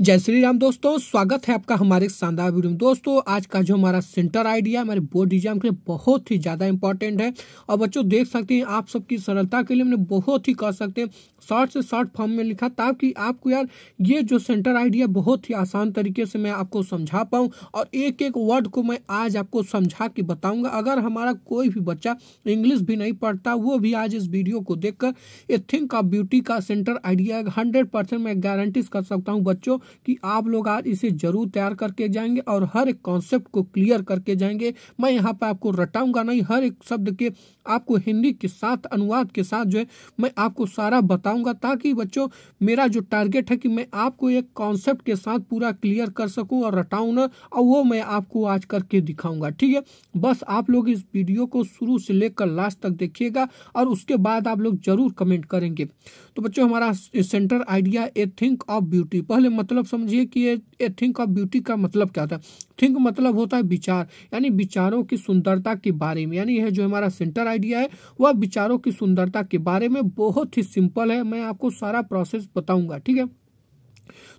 जय श्री राम दोस्तों स्वागत है आपका हमारे शानदार वीडियो में दोस्तों आज का जो हमारा सेंटर आइडिया हमारे बोर्ड एग्जाम के लिए बहुत ही ज़्यादा इंपॉर्टेंट है और बच्चों देख सकते हैं आप सबकी सरलता के लिए हमने बहुत ही कह सकते हैं शॉर्ट से शॉर्ट फॉर्म में लिखा ताकि आपको यार ये जो सेंटर आइडिया बहुत ही आसान तरीके से मैं आपको समझा पाऊँ और एक एक वर्ड को मैं आज आपको समझा के बताऊँगा अगर हमारा कोई भी बच्चा इंग्लिश भी नहीं पढ़ता वो भी आज इस वीडियो को देख ए थिंक ऑफ ब्यूटी का सेंटर आइडिया हंड्रेड मैं गारंटीज कर सकता हूँ बच्चों कि आप लोग आज इसे जरूर तैयार करके जाएंगे और हर एक कॉन्सेप्ट को क्लियर करके जाएंगे मैं यहाँ पर आपको रटाऊंगा नहीं हर एक शब्द के आपको हिंदी के साथ अनुवाद के साथ जो है मैं आपको सारा बताऊंगा ताकि बच्चों मेरा जो टारगेट है कि मैं आपको एक कॉन्सेप्ट के साथ पूरा क्लियर कर सकूं और रटाऊ ना और वो मैं आपको आज करके दिखाऊंगा ठीक है बस आप लोग इस वीडियो को शुरू से लेकर लास्ट तक देखिएगा और उसके बाद आप लोग जरूर कमेंट करेंगे तो बच्चों हमारा centre idea a thing of beauty पहले मतलब मतलब समझिए कि ये ए थिंक ऑफ ब्यूटी का मतलब क्या होता है थिंक मतलब होता है विचार यानी विचारों की सुंदरता के बारे में यानी यह जो हमारा सेंटर आइडिया है वह विचारों की सुंदरता के बारे में बहुत ही सिंपल है मैं आपको सारा प्रोसेस बताऊंगा ठीक है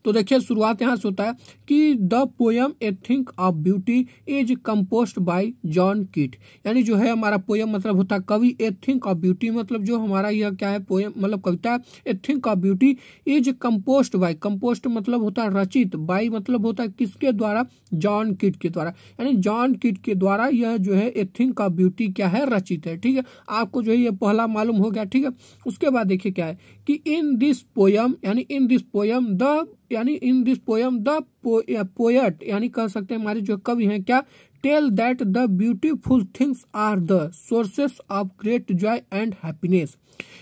तो देखिए शुरुआत यहाँ से होता है कि the poem a thing of beauty is composed by John Keats यानी जो है हमारा पोयम मतलब होता है कवि ए थिंक ऑफ ब्यूटी मतलब जो हमारा यह क्या है पोयम मतलब कविता a thing of beauty is composed by composed मतलब होता है रचित बाई मतलब होता है किसके द्वारा जॉन किट के द्वारा यानी जॉन किट के द्वारा यह जो है ए थिंक ऑफ ब्यूटी क्या है रचित है ठीक है आपको जो है यह पहला मालूम हो गया ठीक है उसके बाद देखिए क्या है कि इन दिस पोयम यानी इन दिस पोयम द यानी इन दिस पोएम द पो, या, पोएट यानी कह सकते हैं हमारे जो कवि हैं क्या tell that the beautiful things are the sources of great joy and happiness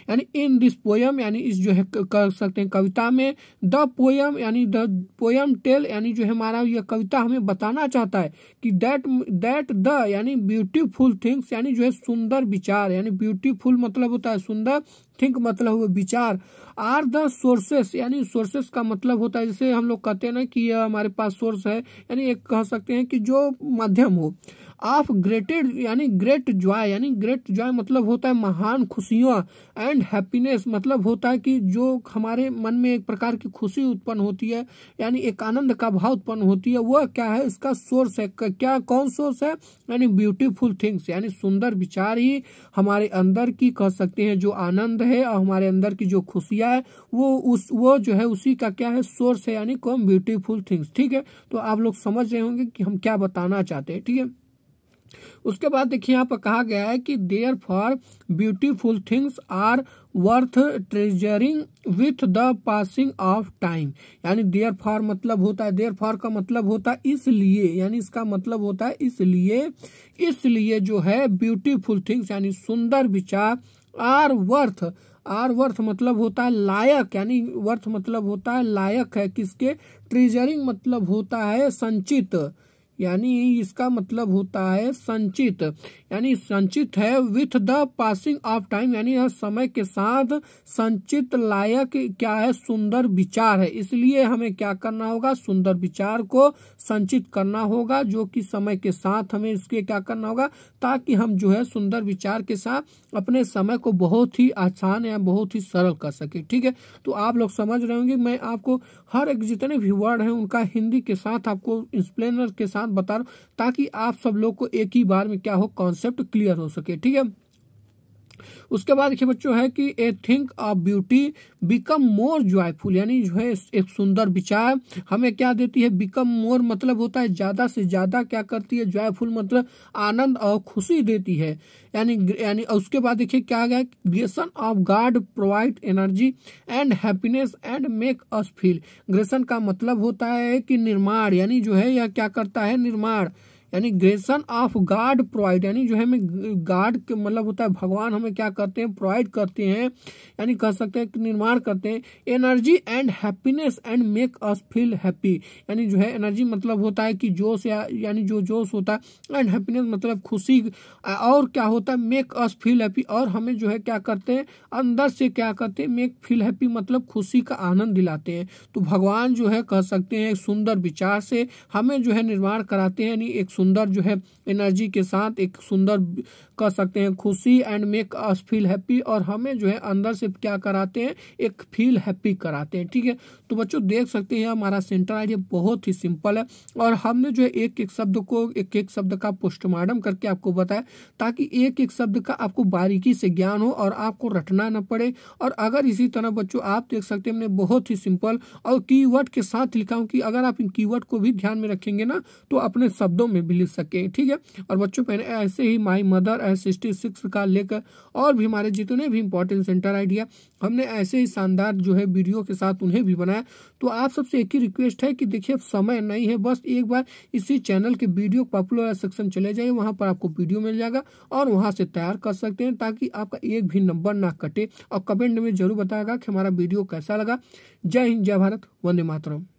यानी इन दिस पोयम यानी इस जो है कह सकते हैं कविता में द पोयम यानी द पोयम टेल यानी जो है हमारा यह कविता हमें बताना चाहता है कि दैट दैट द यानी ब्यूटीफुल थिंग्स यानी जो है सुंदर विचार यानी ब्यूटीफुल मतलब होता है सुंदर थिंक मतलब विचार आर द सोर्सेस यानी सोर्सेस का मतलब होता है जैसे हम लोग कहते हैं ना कि हमारे पास सोर्स है यानी एक कह सकते हैं कि जो माध्यम हो ऑफ ग्रेटेड यानी ग्रेट जॉय यानी ग्रेट जॉय मतलब होता है महान खुशियाँ एंड हैप्पीनेस मतलब होता है कि जो हमारे मन में एक प्रकार की खुशी उत्पन्न होती है यानी एक आनंद का भाव उत्पन्न होती है वह क्या है इसका सोर्स है क्या कौन सोर्स है यानी ब्यूटीफुल थिंग्स यानी सुंदर विचार ही हमारे अंदर की कह सकते हैं जो आनंद है और हमारे अंदर की जो खुशियाँ है वो उस वो जो है उसी का क्या है सोर्स है यानी कौन ब्यूटीफुल थिंग्स ठीक है तो आप लोग समझ रहे होंगे कि हम क्या बताना चाहते हैं ठीक है उसके बाद देखिए यहाँ पर कहा गया है कि therefore beautiful things are worth treasuring with the passing of time यानी देयर फॉर मतलब होता है देयर फॉर का मतलब होता है इसलिए यानी इसका मतलब होता है इसलिए इसलिए जो है ब्यूटीफुल थिंग्स यानी सुंदर विचार आर वर्थ आर वर्थ मतलब होता है लायक यानी वर्थ मतलब होता है लायक है किसके ट्रेजरिंग मतलब होता है संचित यानी इसका मतलब होता है संचित यानी संचित है with the passing of time यानी समय के साथ संचित लायक क्या है सुंदर विचार है इसलिए हमें क्या करना होगा सुंदर विचार को संचित करना होगा जो कि समय के साथ हमें इसके क्या करना होगा ताकि हम जो है सुंदर विचार के साथ अपने समय को बहुत ही आसान या बहुत ही सरल कर सके ठीक है तो आप लोग समझ रहे होंगे मैं आपको हर एक जितने भी वर्ड है उनका हिंदी के साथ आपको एक्सप्लेनर के साथ साथ बता रहा हूँ ताकि आप सब लोग को एक ही बार में क्या हो कॉन्सेप्ट क्लियर हो सके ठीक है उसके बाद देखिए बच्चों है कि a thing of beauty become more joyful यानी जो है एक सुंदर विचार हमें क्या देती है बिकम मोर मतलब होता है ज़्यादा से ज़्यादा क्या करती है जॉयफुल मतलब आनंद और खुशी देती है यानी यानी उसके बाद देखिए क्या गया graces of God provide energy and happiness and make us feel graces का मतलब होता है कि निर्माण यानी जो है यह क्या करता है निर्माण यानी ग्रेसन ऑफ गॉड प्रोवाइड यानी जो है हमें गॉड के मतलब होता है भगवान हमें क्या करते हैं प्रोवाइड करते हैं यानी कह सकते हैं निर्माण करते हैं energy and happiness and make us feel happy यानी जो है एनर्जी मतलब होता है कि जोश या यानी जो जोश होता है एंड हैप्पीनेस मतलब खुशी और क्या होता है मेक अस फील हैप्पी और हमें जो है क्या करते हैं अंदर से क्या करते हैं मेक फील हैप्पी मतलब खुशी का आनंद दिलाते हैं तो भगवान जो है कह सकते हैं एक सुंदर विचार से हमें जो है निर्माण कराते हैं यानी एक सुंदर जो है एनर्जी के साथ एक सुंदर कह सकते हैं खुशी and make us feel happy और हमें जो है अंदर से क्या कराते हैं एक फील हैप्पी कराते हैं ठीक है तो बच्चों देख सकते हैं हमारा सेंटर आइडिया बहुत ही सिंपल है और हमने जो है एक एक शब्द को एक एक शब्द का पोस्टमार्टम करके आपको बताया ताकि एक एक शब्द का आपको बारीकी से ज्ञान हो और आपको रटना ना पड़े और अगर इसी तरह बच्चों आप देख सकते हैं हमने बहुत ही सिंपल और कीवर्ड के साथ लिखा हूँ कि अगर आप इन कीवर्ड को भी ध्यान में रखेंगे ना तो अपने शब्दों में भी लिख सके ठीक है और बच्चों पहले ऐसे ही my mother at sixty six का लेकर और भी हमारे जितने भी इंपॉर्टेंट सेंटर आइडिया हमने ऐसे ही शानदार जो है वीडियो के साथ उन्हें भी बनाया तो आप सबसे एक ही रिक्वेस्ट है कि देखिए समय नहीं है बस एक बार इसी चैनल के वीडियो पॉपुलर सेक्शन चले जाइए वहाँ पर आपको वीडियो मिल जाएगा और वहाँ से तैयार कर सकते हैं ताकि आपका एक भी नंबर ना कटे और कमेंट में जरूर बताएगा कि हमारा वीडियो कैसा लगा जय हिंद जय भारत वंदे मातरम